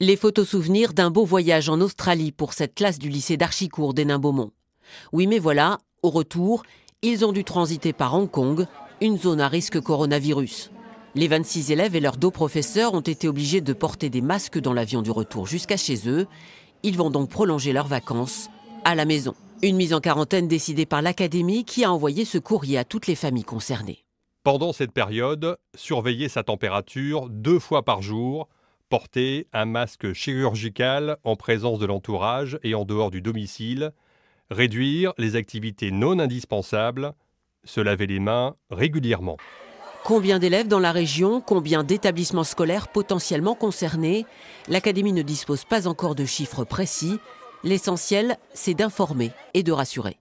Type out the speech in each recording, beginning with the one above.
Les photos souvenirs d'un beau voyage en Australie pour cette classe du lycée d'Archicourt des beaumont Oui, mais voilà, au retour, ils ont dû transiter par Hong Kong, une zone à risque coronavirus. Les 26 élèves et leurs deux professeurs ont été obligés de porter des masques dans l'avion du retour jusqu'à chez eux. Ils vont donc prolonger leurs vacances à la maison. Une mise en quarantaine décidée par l'Académie qui a envoyé ce courrier à toutes les familles concernées. Pendant cette période, surveiller sa température deux fois par jour porter un masque chirurgical en présence de l'entourage et en dehors du domicile, réduire les activités non indispensables, se laver les mains régulièrement. Combien d'élèves dans la région, combien d'établissements scolaires potentiellement concernés L'Académie ne dispose pas encore de chiffres précis. L'essentiel, c'est d'informer et de rassurer.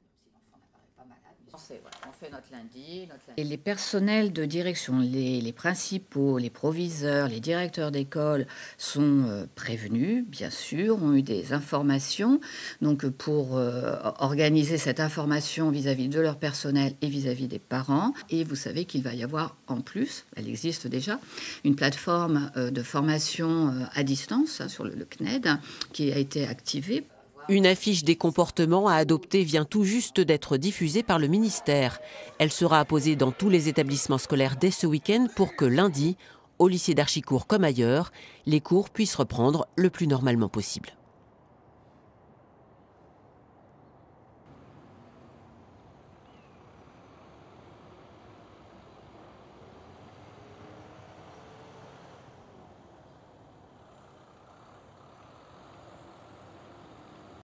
Et les personnels de direction, les, principaux, les proviseurs, les directeurs d'école sont euh, prévenus, bien sûr, ont eu des informations. Donc euh, pour euh, organiser cette information vis-à-vis de leur personnel et vis-à-vis des parents. Et vous savez qu'il va y avoir en plus, elle existe déjà, une plateforme de formation à distance hein, sur le, CNED hein, qui a été activée une affiche des comportements à adopter vient tout juste d'être diffusée par le ministère. Elle sera apposée dans tous les établissements scolaires dès ce week-end pour que lundi, au lycée d'Archicourt comme ailleurs, les cours puissent reprendre le plus normalement possible.